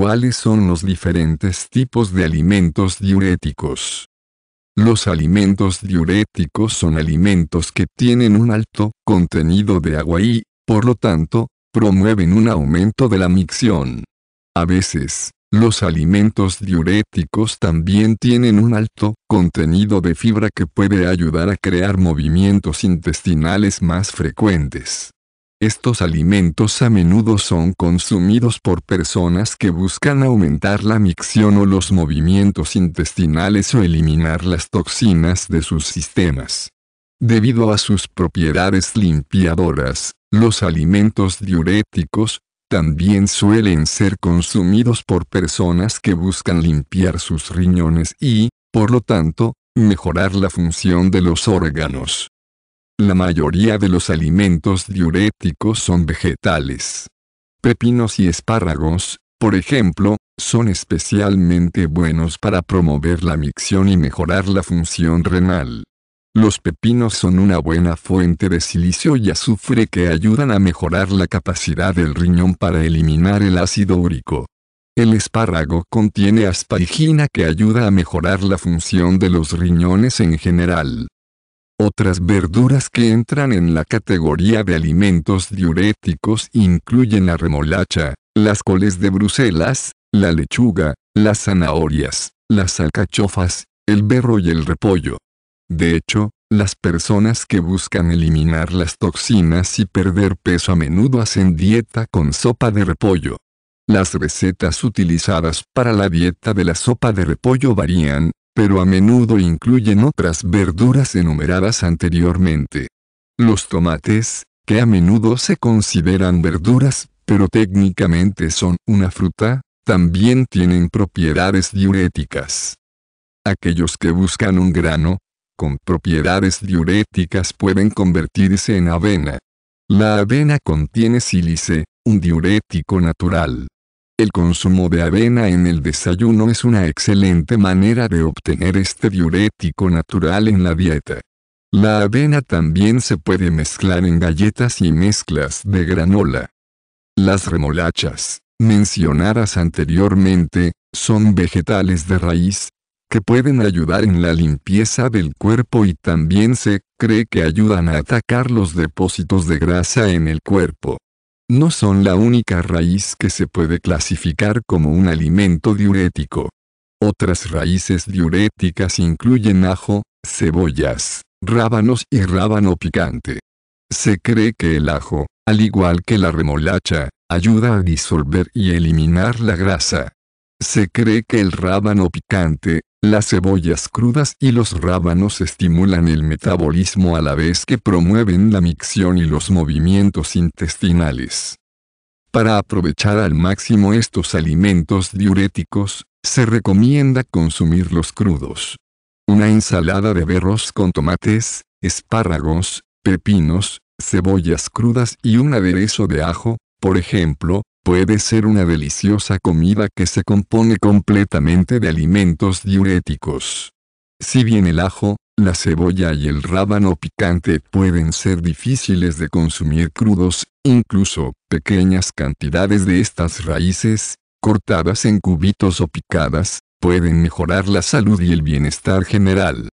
¿Cuáles son los diferentes tipos de alimentos diuréticos? Los alimentos diuréticos son alimentos que tienen un alto contenido de agua y, por lo tanto, promueven un aumento de la micción. A veces, los alimentos diuréticos también tienen un alto contenido de fibra que puede ayudar a crear movimientos intestinales más frecuentes. Estos alimentos a menudo son consumidos por personas que buscan aumentar la micción o los movimientos intestinales o eliminar las toxinas de sus sistemas. Debido a sus propiedades limpiadoras, los alimentos diuréticos, también suelen ser consumidos por personas que buscan limpiar sus riñones y, por lo tanto, mejorar la función de los órganos. La mayoría de los alimentos diuréticos son vegetales. Pepinos y espárragos, por ejemplo, son especialmente buenos para promover la micción y mejorar la función renal. Los pepinos son una buena fuente de silicio y azufre que ayudan a mejorar la capacidad del riñón para eliminar el ácido úrico. El espárrago contiene aspargina que ayuda a mejorar la función de los riñones en general. Otras verduras que entran en la categoría de alimentos diuréticos incluyen la remolacha, las coles de Bruselas, la lechuga, las zanahorias, las alcachofas, el berro y el repollo. De hecho, las personas que buscan eliminar las toxinas y perder peso a menudo hacen dieta con sopa de repollo. Las recetas utilizadas para la dieta de la sopa de repollo varían, pero a menudo incluyen otras verduras enumeradas anteriormente. Los tomates, que a menudo se consideran verduras, pero técnicamente son una fruta, también tienen propiedades diuréticas. Aquellos que buscan un grano, con propiedades diuréticas pueden convertirse en avena. La avena contiene sílice, un diurético natural. El consumo de avena en el desayuno es una excelente manera de obtener este diurético natural en la dieta. La avena también se puede mezclar en galletas y mezclas de granola. Las remolachas, mencionadas anteriormente, son vegetales de raíz, que pueden ayudar en la limpieza del cuerpo y también se cree que ayudan a atacar los depósitos de grasa en el cuerpo no son la única raíz que se puede clasificar como un alimento diurético. Otras raíces diuréticas incluyen ajo, cebollas, rábanos y rábano picante. Se cree que el ajo, al igual que la remolacha, ayuda a disolver y eliminar la grasa. Se cree que el rábano picante las cebollas crudas y los rábanos estimulan el metabolismo a la vez que promueven la micción y los movimientos intestinales. Para aprovechar al máximo estos alimentos diuréticos, se recomienda consumirlos crudos. Una ensalada de berros con tomates, espárragos, pepinos, cebollas crudas y un aderezo de ajo, por ejemplo, Puede ser una deliciosa comida que se compone completamente de alimentos diuréticos. Si bien el ajo, la cebolla y el rábano picante pueden ser difíciles de consumir crudos, incluso pequeñas cantidades de estas raíces, cortadas en cubitos o picadas, pueden mejorar la salud y el bienestar general.